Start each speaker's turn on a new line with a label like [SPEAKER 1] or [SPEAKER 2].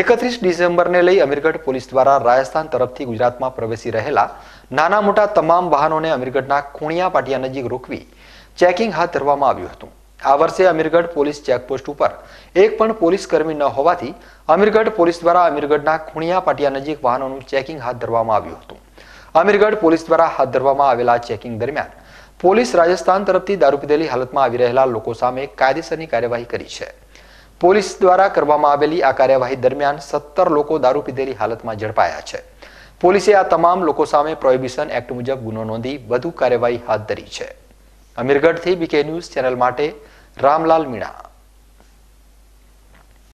[SPEAKER 1] એકત્રીસ ડિસેમ્બરને લઈ અમીરગઢ પોલીસ દ્વારા રાજસ્થાન તરફથી ગુજરાતમાં પ્રવેશી રહેલા નાના મોટા તમામ વાહનોને અમીરગઢના ખૂણિયા પાટિયા નજીક રોકવી ચેકિંગ હાથ ધરવામાં આવ્યું હતું આ વર્ષે અમીરગઢ પોલીસ ચેકપોસ્ટ ઉપર એક પણ પોલીસ કર્મી ન હોવાથી અમીરગઢ પોલીસ દ્વારા અમીરગઢના ખૂણિયા પાટિયા નજીક વાહનોનું ચેકિંગ હાથ ધરવામાં આવ્યું હતું અમીરગઢ પોલીસ દ્વારા હાથ ધરવામાં આવેલા ચેકિંગ દરમિયાન પોલીસ રાજસ્થાન તરફથી દારૂ પીધેલી હાલતમાં આવી રહેલા લોકો સામે કાયદેસરની કાર્યવાહી કરી છે પોલીસ દ્વારા કરવામાં આવેલી આ કાર્યવાહી દરમિયાન સત્તર લોકો દારૂ પીધેલી હાલતમાં ઝડપાયા છે પોલીસે આ તમામ લોકો સામે પ્રોહિબિશન એક્ટ મુજબ ગુનો નોંધી વધુ કાર્યવાહી હાથ ધરી છે અમીરગઢથી બીકે ન્યૂઝ ચેનલ માટે રામલાલ મીણા